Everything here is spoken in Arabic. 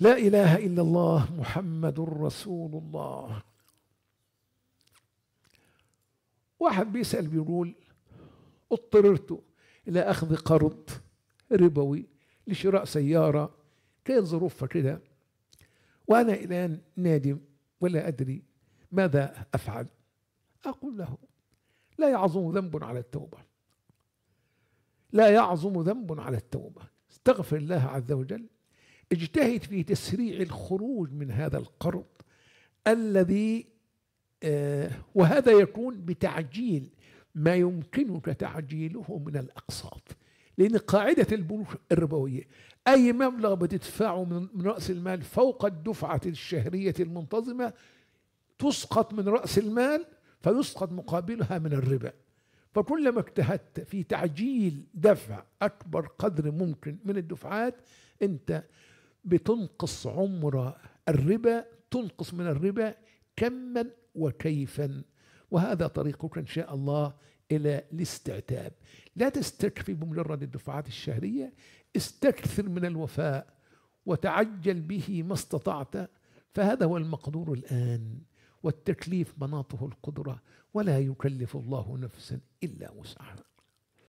لا إله إلا الله محمد رسول الله واحد بيسأل بيقول اضطررت إلى أخذ قرض ربوي لشراء سيارة كان ظروفها كده وأنا الآن نادم ولا أدري ماذا أفعل أقول له لا يعظم ذنب على التوبة لا يعظم ذنب على التوبة استغفر الله عز وجل اجتهد في تسريع الخروج من هذا القرض الذي آه، وهذا يكون بتعجيل ما يمكنك تعجيله من الأقساط لأن قاعدة البنوك الربوية أي مبلغ بتدفعه من رأس المال فوق الدفعة الشهرية المنتظمة تسقط من رأس المال فيسقط مقابلها من الربا فكلما اجتهدت في تعجيل دفع أكبر قدر ممكن من الدفعات أنت بتنقص عمر الربا تنقص من الربا كما وكيفا وهذا طريقك ان شاء الله الى الاستعتاب لا تستكفي بمجرد الدفعات الشهريه استكثر من الوفاء وتعجل به ما استطعت فهذا هو المقدور الان والتكليف مناطه القدره ولا يكلف الله نفسا الا وسعها